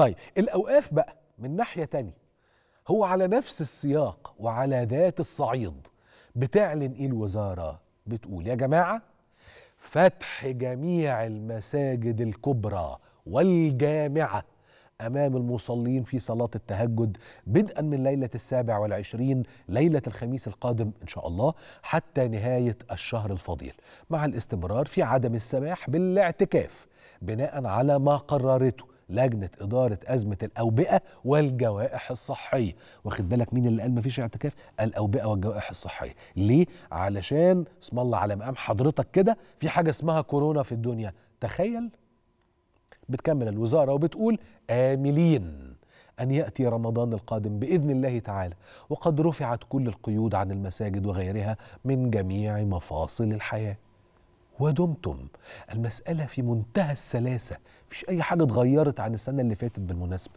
طيب الأوقاف بقى من ناحية تانية هو على نفس السياق وعلى ذات الصعيد بتعلن إيه الوزارة بتقول يا جماعة فتح جميع المساجد الكبرى والجامعة أمام المصلين في صلاة التهجد بدءا من ليلة السابع والعشرين ليلة الخميس القادم إن شاء الله حتى نهاية الشهر الفضيل مع الاستمرار في عدم السماح بالاعتكاف بناء على ما قررته لجنه اداره ازمه الاوبئه والجوائح الصحيه واخد بالك مين اللي قال مفيش اعتكاف الاوبئه والجوائح الصحيه ليه علشان اسم الله على مقام حضرتك كده في حاجه اسمها كورونا في الدنيا تخيل بتكمل الوزاره وبتقول املين أن يأتي رمضان القادم بإذن الله تعالى وقد رفعت كل القيود عن المساجد وغيرها من جميع مفاصل الحياة ودمتم المسألة في منتهى السلاسة مفيش أي حاجة اتغيرت عن السنة اللي فاتت بالمناسبة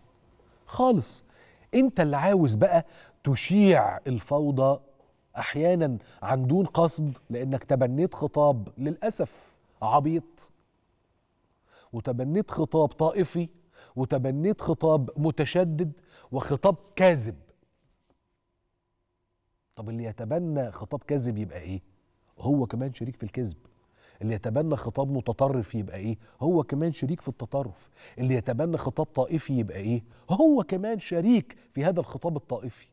خالص أنت اللي عاوز بقى تشيع الفوضى أحيانا عن دون قصد لأنك تبنيت خطاب للأسف عبيط وتبنيت خطاب طائفي وتبنيت خطاب متشدد وخطاب كاذب طب اللي يتبنى خطاب كاذب يبقى ايه هو كمان شريك في الكذب اللي يتبنى خطاب متطرف يبقى ايه هو كمان شريك في التطرف اللي يتبنى خطاب طائفي يبقى ايه هو كمان شريك في هذا الخطاب الطائفي